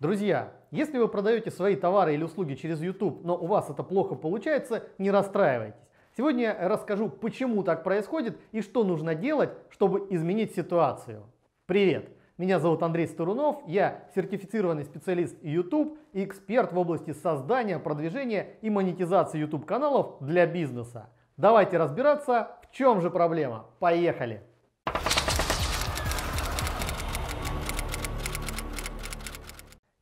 Друзья, если вы продаете свои товары или услуги через YouTube, но у вас это плохо получается, не расстраивайтесь. Сегодня я расскажу, почему так происходит и что нужно делать, чтобы изменить ситуацию. Привет! Меня зовут Андрей Старунов, я сертифицированный специалист YouTube и эксперт в области создания, продвижения и монетизации YouTube каналов для бизнеса. Давайте разбираться, в чем же проблема. Поехали!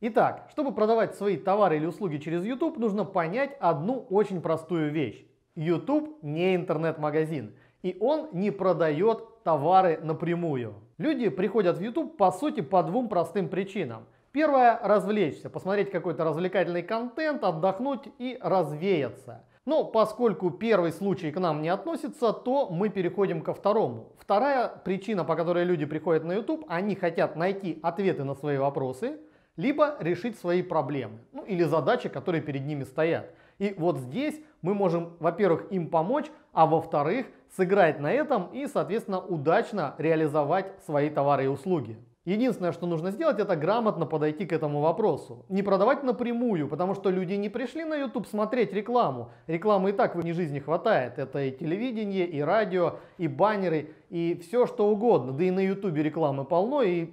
Итак, чтобы продавать свои товары или услуги через YouTube, нужно понять одну очень простую вещь. YouTube не интернет-магазин, и он не продает товары напрямую. Люди приходят в YouTube по сути по двум простым причинам. Первое – развлечься, посмотреть какой-то развлекательный контент, отдохнуть и развеяться. Но поскольку первый случай к нам не относится, то мы переходим ко второму. Вторая причина, по которой люди приходят на YouTube, они хотят найти ответы на свои вопросы – либо решить свои проблемы, ну или задачи, которые перед ними стоят. И вот здесь мы можем, во-первых, им помочь, а во-вторых, сыграть на этом и, соответственно, удачно реализовать свои товары и услуги. Единственное, что нужно сделать, это грамотно подойти к этому вопросу. Не продавать напрямую, потому что люди не пришли на YouTube смотреть рекламу. Рекламы и так в их жизни хватает. Это и телевидение, и радио, и баннеры, и все что угодно. Да и на YouTube рекламы полно, и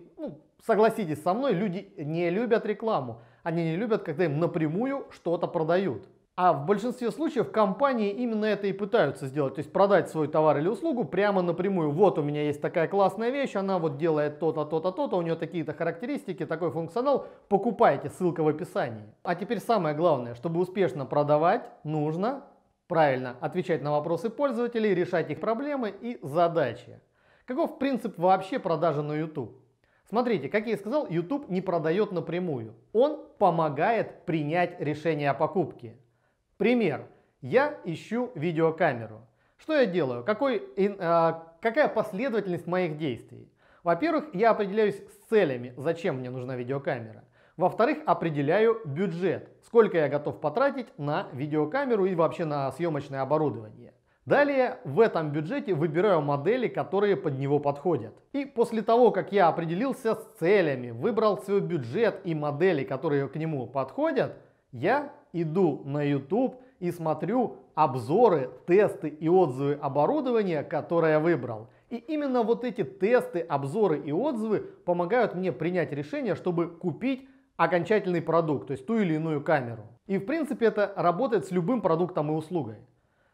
согласитесь со мной, люди не любят рекламу. Они не любят, когда им напрямую что-то продают. А в большинстве случаев компании именно это и пытаются сделать. То есть продать свой товар или услугу прямо напрямую. Вот у меня есть такая классная вещь, она вот делает то-то, то-то, то-то, у нее такие-то характеристики, такой функционал. Покупайте, ссылка в описании. А теперь самое главное, чтобы успешно продавать, нужно правильно отвечать на вопросы пользователей, решать их проблемы и задачи. Каков принцип вообще продажи на YouTube? Смотрите, как я и сказал, YouTube не продает напрямую. Он помогает принять решение о покупке. Пример. Я ищу видеокамеру. Что я делаю? Какой, э, какая последовательность моих действий? Во-первых, я определяюсь с целями, зачем мне нужна видеокамера. Во-вторых, определяю бюджет, сколько я готов потратить на видеокамеру и вообще на съемочное оборудование. Далее в этом бюджете выбираю модели, которые под него подходят. И после того, как я определился с целями, выбрал свой бюджет и модели, которые к нему подходят, я иду на YouTube и смотрю обзоры, тесты и отзывы оборудования, которое я выбрал. И именно вот эти тесты, обзоры и отзывы помогают мне принять решение, чтобы купить окончательный продукт, то есть ту или иную камеру. И в принципе это работает с любым продуктом и услугой.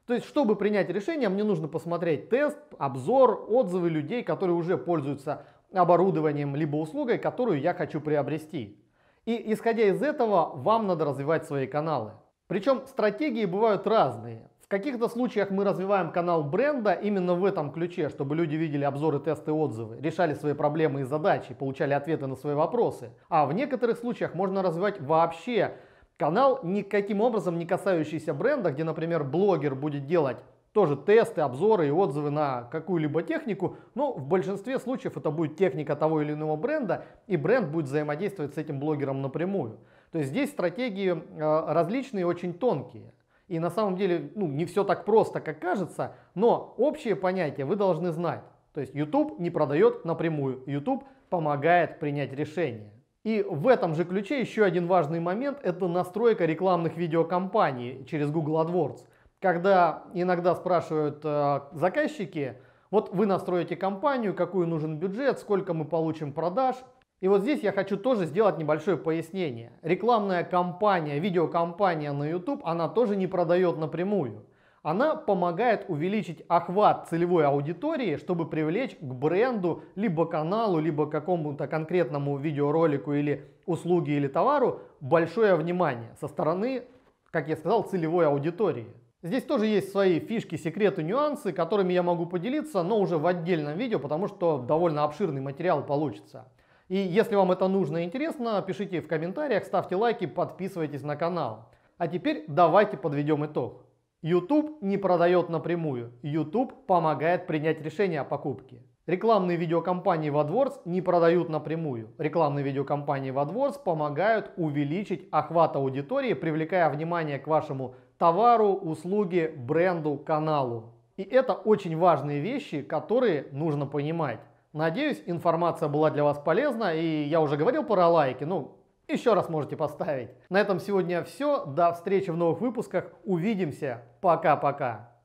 То есть, чтобы принять решение, мне нужно посмотреть тест, обзор, отзывы людей, которые уже пользуются оборудованием либо услугой, которую я хочу приобрести. И исходя из этого, вам надо развивать свои каналы. Причем стратегии бывают разные. В каких-то случаях мы развиваем канал бренда именно в этом ключе, чтобы люди видели обзоры, тесты, отзывы, решали свои проблемы и задачи, получали ответы на свои вопросы. А в некоторых случаях можно развивать вообще Канал, никаким образом не касающийся бренда, где, например, блогер будет делать тоже тесты, обзоры и отзывы на какую-либо технику, но в большинстве случаев это будет техника того или иного бренда, и бренд будет взаимодействовать с этим блогером напрямую. То есть здесь стратегии э, различные, очень тонкие. И на самом деле ну, не все так просто, как кажется, но общие понятия вы должны знать. То есть YouTube не продает напрямую, YouTube помогает принять решение. И в этом же ключе еще один важный момент – это настройка рекламных видеокомпаний через Google AdWords. Когда иногда спрашивают э, заказчики, вот вы настроите компанию, какую нужен бюджет, сколько мы получим продаж. И вот здесь я хочу тоже сделать небольшое пояснение. Рекламная кампания, видеокомпания на YouTube, она тоже не продает напрямую. Она помогает увеличить охват целевой аудитории, чтобы привлечь к бренду, либо каналу, либо какому-то конкретному видеоролику или услуге или товару большое внимание со стороны, как я сказал, целевой аудитории. Здесь тоже есть свои фишки, секреты, нюансы, которыми я могу поделиться, но уже в отдельном видео, потому что довольно обширный материал получится. И если вам это нужно и интересно, пишите в комментариях, ставьте лайки, подписывайтесь на канал. А теперь давайте подведем итог. YouTube не продает напрямую, YouTube помогает принять решение о покупке. Рекламные видеокомпании в AdWords не продают напрямую. Рекламные видеокомпании в AdWords помогают увеличить охват аудитории, привлекая внимание к вашему товару, услуге, бренду, каналу. И это очень важные вещи, которые нужно понимать. Надеюсь, информация была для вас полезна, и я уже говорил про лайки, ну, еще раз можете поставить. На этом сегодня все. До встречи в новых выпусках. Увидимся. Пока-пока.